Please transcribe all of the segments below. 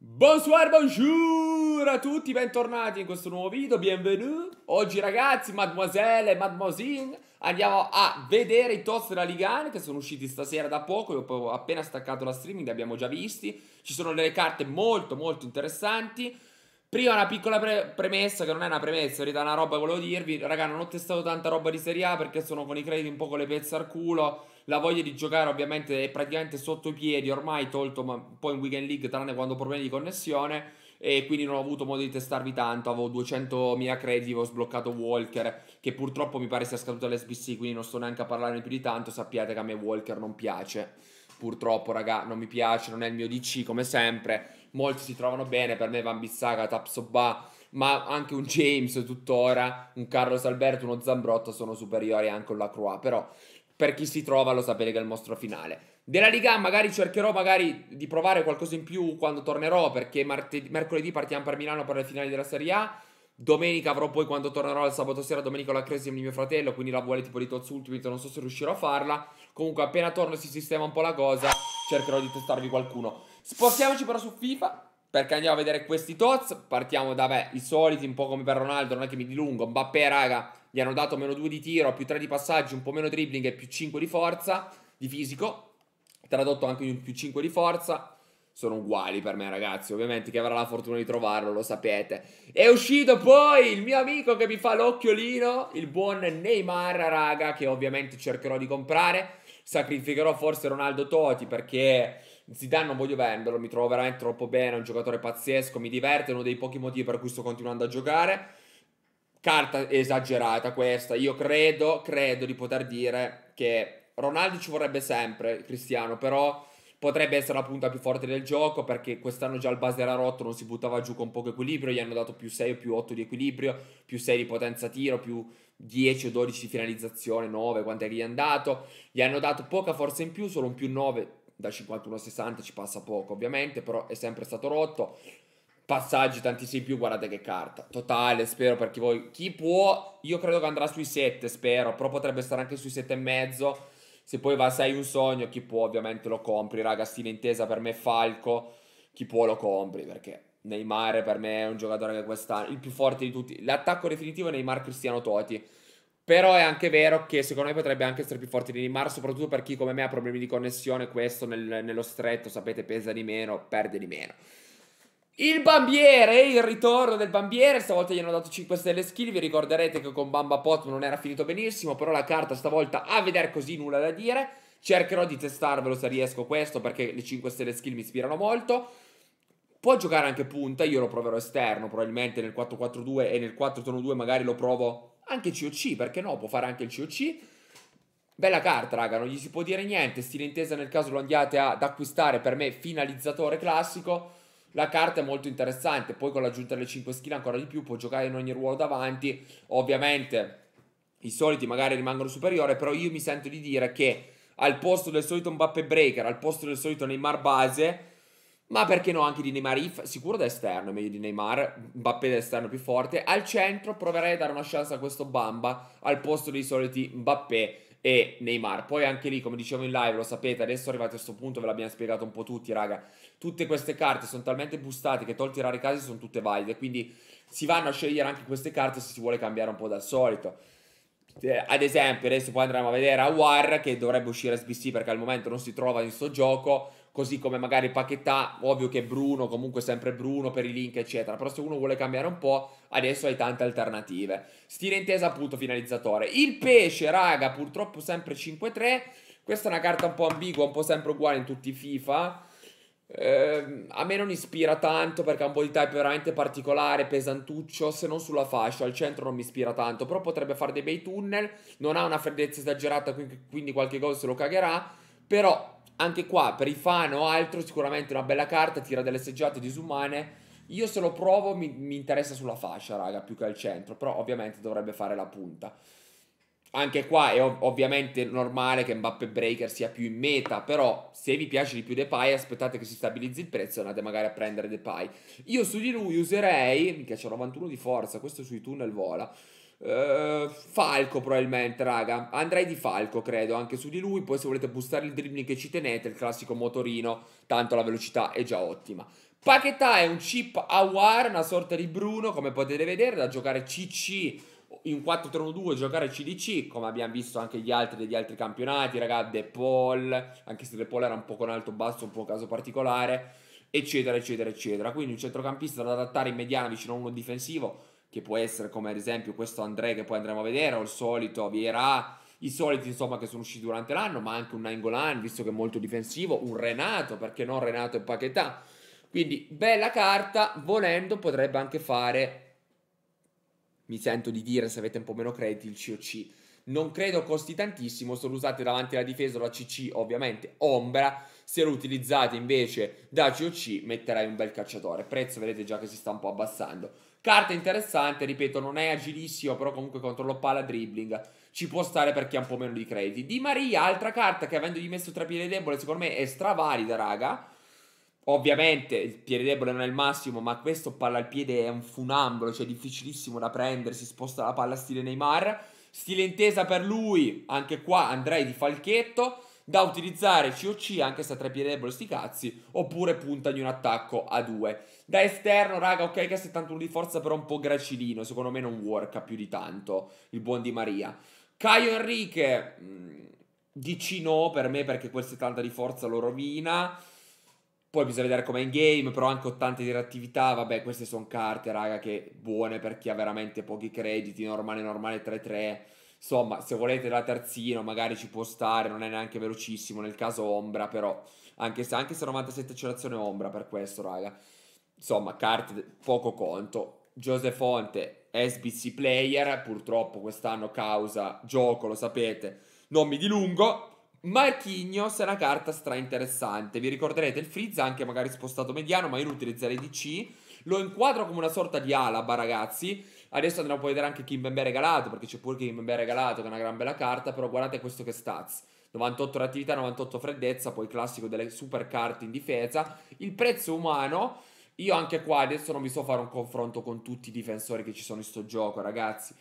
Bonsoir, bonjour a tutti, bentornati in questo nuovo video, bienvenue Oggi ragazzi, mademoiselle mademoiselle Andiamo a vedere i toast della Liga che sono usciti stasera da poco Io ho appena staccato la streaming, li abbiamo già visti Ci sono delle carte molto molto interessanti Prima una piccola pre- premessa, che non è una premessa, in realtà è una roba che volevo dirvi. Raga, non ho testato tanta roba di Serie A perché sono con i crediti un po' con le pezze al culo. La voglia di giocare ovviamente è praticamente sotto i piedi, ormai tolto, ma poi in Weekend League, tranne quando ho problemi di connessione e quindi non ho avuto modo di testarvi tanto. Avevo 200.000 crediti, avevo sbloccato Walker, che purtroppo mi pare sia scaduto l'SBC, quindi non sto neanche a parlarne più di tanto. Sappiate che a me Walker non piace purtroppo, raga, non mi piace, non è il mio DC come sempre. Molti si trovano bene, per me Van Bissaga Tapsoba, ma anche un James tuttora, un Carlos Alberto, uno Zambrotta sono superiori anche un Lacroix, però per chi si trova lo sapete che è il mostro finale. Della Liga magari cercherò magari di provare qualcosa in più quando tornerò, perché martedì, mercoledì partiamo per Milano per le finali della Serie A. Domenica avrò poi quando tornerò il sabato sera Domenico la crisi di mio fratello, quindi la vuole tipo di Tots Ultimate, non so se riuscirò a farla. Comunque appena torno si sistema un po' la cosa, cercherò di testarvi qualcuno. Spostiamoci però su FIFA perché andiamo a vedere questi tots. Partiamo da beh, i soliti, un po' come per Ronaldo, non è che mi dilungo. Mbappé, raga, gli hanno dato meno 2 di tiro, più 3 di passaggi, un po' meno dribbling e più 5 di forza, di fisico. Tradotto anche in più 5 di forza. Sono uguali per me, ragazzi. Ovviamente chi avrà la fortuna di trovarlo, lo sapete. È uscito poi il mio amico che mi fa l'occhiolino, il buon Neymar, raga, che ovviamente cercherò di comprare sacrificherò forse Ronaldo Toti perché Zidane non voglio venderlo, mi trovo veramente troppo bene, è un giocatore pazzesco, mi diverte, è uno dei pochi motivi per cui sto continuando a giocare. Carta esagerata questa, io credo, credo di poter dire che Ronaldo ci vorrebbe sempre, Cristiano, però potrebbe essere la punta più forte del gioco perché quest'anno già il base era rotto, non si buttava giù con poco equilibrio, gli hanno dato più 6 o più 8 di equilibrio, più 6 di potenza tiro, più 10 o 12 di finalizzazione, 9, quanto è gli hanno dato, gli hanno dato poca forza in più, solo un più 9 da 51 a 60 ci passa poco ovviamente, però è sempre stato rotto. Passaggi tantissimi più, guardate che carta. Totale, spero per chi, voi. Chi può? Io credo che andrà sui 7, spero, però potrebbe stare anche sui 7 e mezzo se poi va 6 un sogno, chi può ovviamente lo compri. Raga, stile intesa per me Falco, chi può lo compri perché Neymar per me è un giocatore che quest'anno il più forte di tutti. L'attacco definitivo è Neymar Cristiano Toti. Però è anche vero che secondo me potrebbe anche essere più forte di Neymar, soprattutto per chi come me ha problemi di connessione, questo nel, nello stretto, sapete, pesa di meno, perde di meno. Il bambiere, il ritorno del bambiere, stavolta gli hanno dato 5 stelle skill, vi ricorderete che con Bamba Pot non era finito benissimo, però la carta stavolta a vedere così nulla da dire, cercherò di testarvelo se riesco questo perché le 5 stelle skill mi ispirano molto, può giocare anche punta, io lo proverò esterno probabilmente nel 4-4-2 e nel 4-2 magari lo provo anche COC, perché no, può fare anche il COC, Bella carta, raga, non gli si può dire niente. Stile intesa nel caso lo andiate ad acquistare. Per me, finalizzatore classico. La carta è molto interessante, poi con l'aggiunta delle 5 skill ancora di più, può giocare in ogni ruolo davanti, ovviamente i soliti magari rimangono superiori, però io mi sento di dire che al posto del solito Mbappe Breaker, al posto del solito Neymar base, ma perché no anche di Neymar If, sicuro da esterno, è meglio di Neymar, Mbappe da esterno più forte, al centro proverei a dare una chance a questo Bamba al posto dei soliti Mbappé e Neymar. Poi anche lì, come dicevo in live, lo sapete, adesso arrivati a questo punto, ve l'abbiamo spiegato un po' tutti, raga. Tutte queste carte sono talmente boostate che tolti i rari casi sono tutte valide, quindi si vanno a scegliere anche queste carte se si vuole cambiare un po' dal solito. Eh, ad esempio, adesso poi andremo a vedere a War che dovrebbe uscire SBC perché al momento non si trova in sto gioco così come magari Paquetà, ovvio che Bruno, comunque sempre Bruno per i link eccetera, però se uno vuole cambiare un po', adesso hai tante alternative. Stile intesa appunto finalizzatore. Il pesce, raga, purtroppo sempre 5-3, questa è una carta un po' ambigua, un po' sempre uguale in tutti i FIFA, eh, a me non ispira tanto perché ha un po' di type veramente particolare, pesantuccio, se non sulla fascia, al centro non mi ispira tanto, però potrebbe fare dei bei tunnel, non ha una freddezza esagerata, quindi qualche gol se lo cagherà, però anche qua per i fan o altro sicuramente una bella carta, tira delle seggiate disumane. Io se lo provo mi, mi interessa sulla fascia, raga, più che al centro, però ovviamente dovrebbe fare la punta. Anche qua è ov- ovviamente normale che Mbappe Breaker sia più in meta, però se vi piace di più Depay aspettate che si stabilizzi il prezzo e andate magari a prendere Depay. Io su di lui userei, mi piace 91 di forza, questo sui tunnel vola, eh, Falco probabilmente, raga. Andrei di Falco, credo, anche su di lui. Poi se volete boostare il dribbling che ci tenete, il classico motorino, tanto la velocità è già ottima. Paquetà è un chip Awar, una sorta di Bruno, come potete vedere, da giocare CC in 4-3-1-2, giocare CDC, come abbiamo visto anche gli altri degli altri campionati, raga, De Paul, anche se De Paul era un po' con alto basso, un po' caso particolare, eccetera, eccetera, eccetera. Quindi un centrocampista da adattare in mediana vicino a uno difensivo che può essere come ad esempio questo André che poi andremo a vedere, o il solito Vieira, i soliti insomma che sono usciti durante l'anno, ma anche un Nangolan, visto che è molto difensivo, un Renato, perché non Renato e Paquetà. Quindi bella carta, volendo potrebbe anche fare, mi sento di dire se avete un po' meno crediti, il COC. Non credo costi tantissimo, se lo usate davanti alla difesa o alla CC ovviamente ombra, se lo utilizzate invece da COC metterai un bel cacciatore. Prezzo vedete già che si sta un po' abbassando. Carta interessante, ripeto, non è agilissimo, però comunque controllo palla, dribbling. Ci può stare perché ha un po' meno di crediti. Di Maria, altra carta che avendogli messo tra piede debole, secondo me è stravalida, raga. Ovviamente il piede debole non è il massimo, ma questo palla al piede è un funambolo, cioè difficilissimo da prendere, si sposta la palla stile Neymar. Stile intesa per lui, anche qua andrei di falchetto da utilizzare COC anche se a tre piedi debole sti cazzi, oppure punta di un attacco a due. Da esterno, raga, ok che ha 71 di forza, però un po' gracilino, secondo me non worka più di tanto il buon Di Maria. Caio Enrique, mm, DC no per me perché quel 70 di forza lo rovina. Poi bisogna vedere com'è in game, però anche 80 di reattività, vabbè, queste sono carte, raga, che buone per chi ha veramente pochi crediti, normale, normale 3-3 Insomma, se volete la terzino magari ci può stare, non è neanche velocissimo, nel caso Ombra però, anche se, anche se 97 accelerazione Ombra per questo, raga. Insomma, carte poco conto. Giuseppe Fonte, SBC player, purtroppo quest'anno causa gioco, lo sapete, non mi dilungo. Marchignos è una carta stra interessante. Vi ricorderete il Frizz anche magari spostato mediano, ma io lo utilizzerei di Lo inquadro come una sorta di alaba, ragazzi. Adesso andremo a vedere anche Kim Bembe regalato, perché c'è pure Kim Bembe regalato, che è una gran bella carta, però guardate questo che stazza. 98 reattività, 98 freddezza, poi classico delle super carte in difesa. Il prezzo umano, io anche qua adesso non mi so fare un confronto con tutti i difensori che ci sono in sto gioco, ragazzi.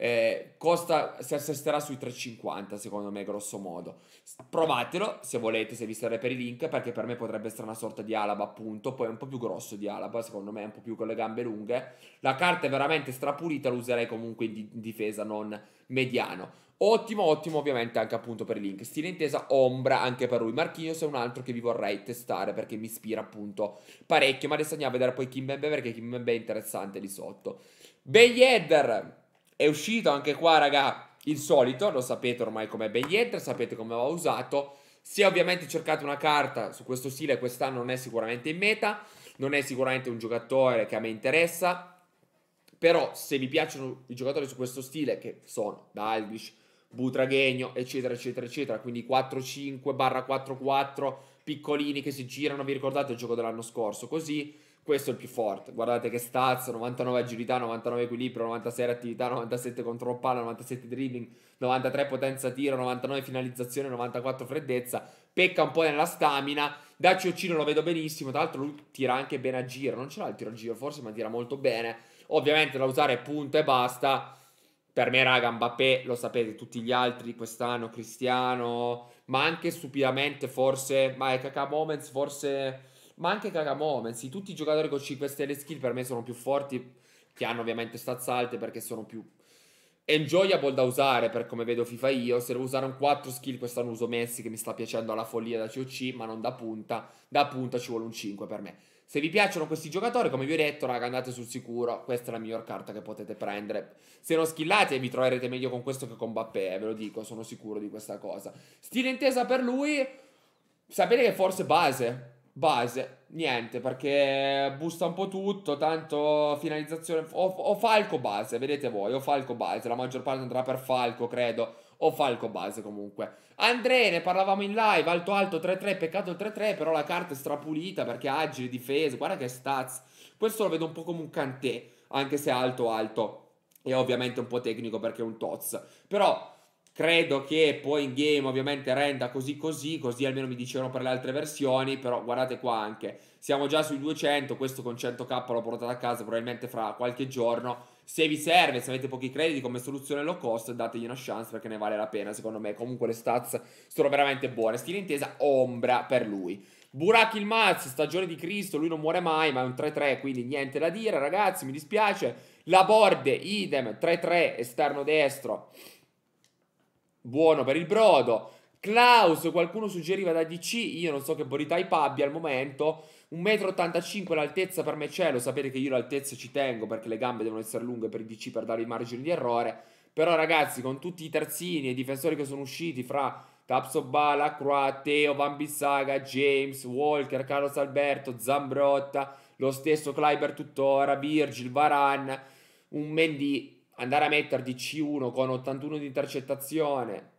Eh, costa, si assesterà sui 3,50 secondo me, grosso modo. Provatelo se volete, se vi serve per i link, perché per me potrebbe essere una sorta di Alaba, appunto. Poi è un po' più grosso di Alaba, secondo me, è un po' più con le gambe lunghe. La carta è veramente strapulita, lo userei comunque in, di- in difesa, non mediano. Ottimo, ottimo ovviamente anche appunto per i link. Stile intesa ombra anche per lui. Marchinius è un altro che vi vorrei testare perché mi ispira appunto parecchio. Ma adesso andiamo a vedere poi Kimbembe perché Kimbembe è interessante lì sotto. Beyeder è uscito anche qua, raga, il solito, lo sapete ormai com'è Benjedra, sapete come va usato. Se ovviamente cercate una carta su questo stile, quest'anno non è sicuramente in meta, non è sicuramente un giocatore che a me interessa, però se vi piacciono i giocatori su questo stile, che sono Dalvish, Butraghegno, eccetera, eccetera, eccetera, quindi 4-5 barra 4-4, piccolini che si girano, vi ricordate il gioco dell'anno scorso, così questo è il più forte. Guardate che stats, 99 agilità, 99 equilibrio, 96 reattività, 97 controllo palla, 97 dribbling, 93 potenza tiro, 99 finalizzazione, 94 freddezza. Pecca un po' nella stamina. Da Ciocino lo vedo benissimo, tra l'altro lui tira anche bene a giro, non ce l'ha il tiro a giro forse, ma tira molto bene. Ovviamente da usare punto e basta. Per me, raga, Mbappé, lo sapete, tutti gli altri quest'anno, Cristiano, ma anche stupidamente forse, ma è caca Moments forse ma anche Kaga Moments. tutti i giocatori con 5 stelle skill per me sono più forti, che hanno ovviamente stats alte perché sono più enjoyable da usare per come vedo FIFA io, se devo usare un 4 skill quest'anno uso Messi che mi sta piacendo alla follia da COC, ma non da punta, da punta ci vuole un 5 per me. Se vi piacciono questi giocatori, come vi ho detto, raga, andate sul sicuro. Questa è la miglior carta che potete prendere. Se non skillate, vi troverete meglio con questo che con Bappé, eh, ve lo dico, sono sicuro di questa cosa. Stile intesa per lui, sapete che forse base, Base, niente, perché busta un po' tutto, tanto finalizzazione, o, o, Falco base, vedete voi, o Falco base, la maggior parte andrà per Falco, credo, o Falco base comunque. Andrea, ne parlavamo in live, alto alto 3-3, peccato il 3-3, però la carta è strapulita perché agile, difesa, guarda che stats. Questo lo vedo un po' come un cantè, anche se alto alto, e ovviamente un po' tecnico perché è un toz. Però... Credo che poi in game ovviamente renda così così, così almeno mi dicevano per le altre versioni, però guardate qua anche, siamo già sui 200, questo con 100k l'ho portato a casa probabilmente fra qualche giorno, se vi serve, se avete pochi crediti come soluzione low cost, dategli una chance perché ne vale la pena, secondo me comunque le stats sono veramente buone, stile intesa ombra per lui. Burak il Ilmaz, stagione di Cristo, lui non muore mai, ma è un 3-3, quindi niente da dire ragazzi, mi dispiace. La Borde, idem, 3-3, esterno destro buono per il brodo. Klaus, qualcuno suggeriva da DC, io non so che body type abbia al momento. 1,85 m l'altezza per me c'è, lo sapete che io l'altezza ci tengo perché le gambe devono essere lunghe per il DC per dare i margini di errore. Però ragazzi, con tutti i terzini e i difensori che sono usciti fra Tapsobala, Croa, Teo, Van Bissaga, James, Walker, Carlos Alberto, Zambrotta, lo stesso Kleiber tuttora, Virgil, Varan, un Mendy andare a metterti C1 con 81 di intercettazione,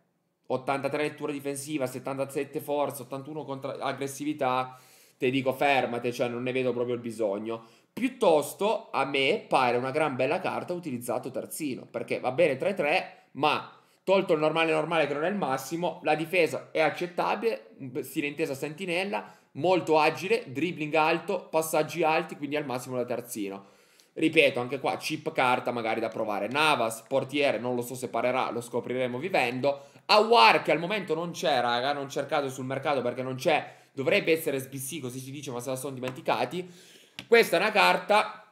83 lettura difensiva, 77 forza, 81 contra- aggressività, ti dico fermate, cioè non ne vedo proprio il bisogno. Piuttosto a me pare una gran bella carta utilizzato terzino, perché va bene 3-3, ma tolto il normale normale che non è il massimo, la difesa è accettabile, stile intesa sentinella, molto agile, dribbling alto, passaggi alti, quindi al massimo da terzino. Ripeto, anche qua chip carta magari da provare. Navas, portiere, non lo so se parerà, lo scopriremo vivendo. Awar che al momento non c'è, raga, non cercato sul mercato perché non c'è. Dovrebbe essere SBC, così si dice, ma se la sono dimenticati. Questa è una carta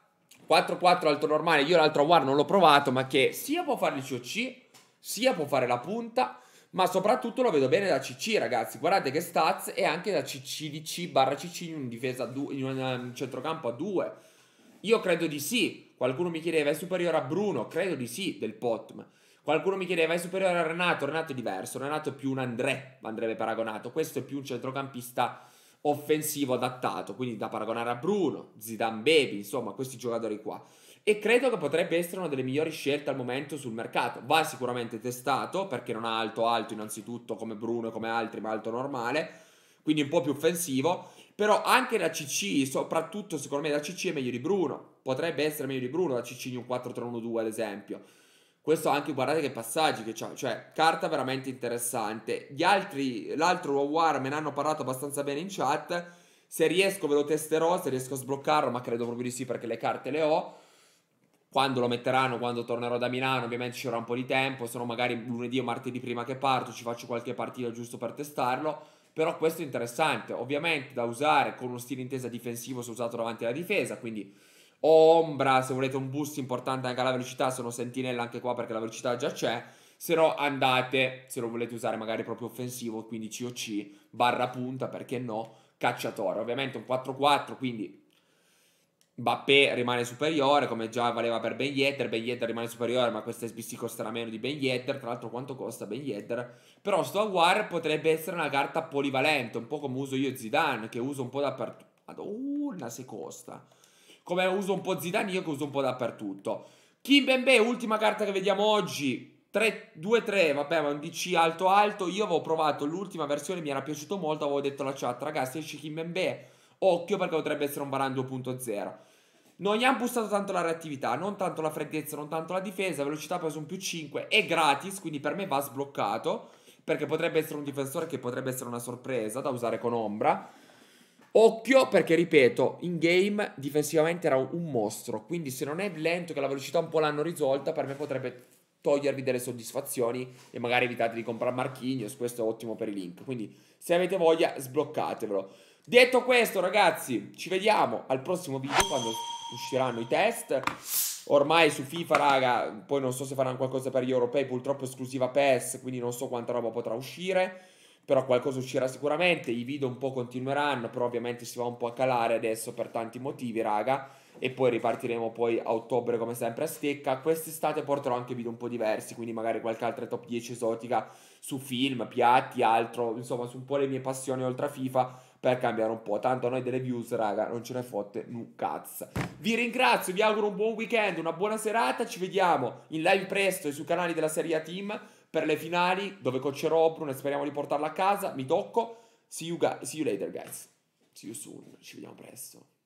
4-4 altro normale. Io l'altro Awar non l'ho provato, ma che sia può fare il COC, sia può fare la punta, ma soprattutto lo vedo bene da CC, ragazzi. Guardate che stats e anche da CC di C barra CC in, difesa in un eh, centrocampo a 2 io credo di sì. Qualcuno mi chiedeva, è superiore a Bruno? Credo di sì, del Potm. Qualcuno mi chiedeva, è superiore a Renato? Renato è diverso. Renato è più un André, andrebbe paragonato. Questo è più un centrocampista offensivo adattato, quindi da paragonare a Bruno, Zidane Baby, insomma, questi giocatori qua. E credo che potrebbe essere una delle migliori scelte al momento sul mercato. Va sicuramente testato, perché non ha alto alto innanzitutto come Bruno e come altri, ma alto normale, quindi un po' più offensivo però anche la CC, soprattutto secondo me la CC è meglio di Bruno. Potrebbe essere meglio di Bruno la CC di un 4-3-1-2 ad esempio. Questo anche guardate che passaggi che c'ha, cioè carta veramente interessante. Gli altri, l'altro Wawar me ne hanno parlato abbastanza bene in chat. Se riesco ve lo testerò, se riesco a sbloccarlo, ma credo proprio di sì perché le carte le ho. Quando lo metteranno, quando tornerò da Milano, ovviamente ci vorrà un po' di tempo, se no magari lunedì o martedì prima che parto ci faccio qualche partita giusto per testarlo. Però questo è interessante, ovviamente da usare con uno stile intesa difensivo se usato davanti alla difesa, quindi o ombra, se volete un boost importante anche alla velocità, sono sentinella anche qua perché la velocità già c'è, se no andate, se lo volete usare magari proprio offensivo, quindi COC, barra punta, perché no, cacciatore. Ovviamente un 4-4, quindi Mbappé rimane superiore, come già valeva per Ben Yedder. Ben Yedder rimane superiore, ma questa SBC costerà meno di Ben Yedder. Tra l'altro, quanto costa Ben Yedder? Però sto Aguar potrebbe essere una carta polivalente, un po' come uso io Zidane, che uso un po' dappertutto. Madonna, se costa. Come uso un po' Zidane, io che uso un po' dappertutto. Kim Bembe, ultima carta che vediamo oggi. 2-3, vabbè, ma un DC alto alto. Io avevo provato l'ultima versione, mi era piaciuto molto, avevo detto la chat, ragazzi, esce Kim Bembe Occhio perché potrebbe essere un Varane 2.0. Non gli hanno boostato tanto la reattività, non tanto la freddezza, non tanto la difesa, velocità preso un più 5, è gratis, quindi per me va sbloccato, perché potrebbe essere un difensore che potrebbe essere una sorpresa da usare con ombra. Occhio perché, ripeto, in game difensivamente era un mostro, quindi se non è lento che la velocità un po' l'hanno risolta, per me potrebbe togliervi delle soddisfazioni e magari evitate di comprare Marchignos, questo è ottimo per i link. Quindi se avete voglia sbloccatevelo. Detto questo, ragazzi, ci vediamo al prossimo video quando usciranno i test. Ormai su FIFA, raga, poi non so se faranno qualcosa per gli europei, purtroppo è esclusiva PES, quindi non so quanta roba potrà uscire. Però qualcosa uscirà sicuramente, i video un po' continueranno, però ovviamente si va un po' a calare adesso per tanti motivi, raga. E poi ripartiremo poi a ottobre come sempre a stecca. Quest'estate porterò anche video un po' diversi, quindi magari qualche altra top 10 esotica su film, piatti, altro, insomma su un po' le mie passioni oltre a FIFA per cambiare un po'. Tanto a noi delle views, raga, non ce ne fotte nu cazzo. Vi ringrazio, vi auguro un buon weekend, una buona serata. Ci vediamo in live presto e sui canali della Serie A Team per le finali dove coacherò Brun e speriamo di portarla a casa. Mi tocco. See you, see you later, guys. See you soon. Ci vediamo presto.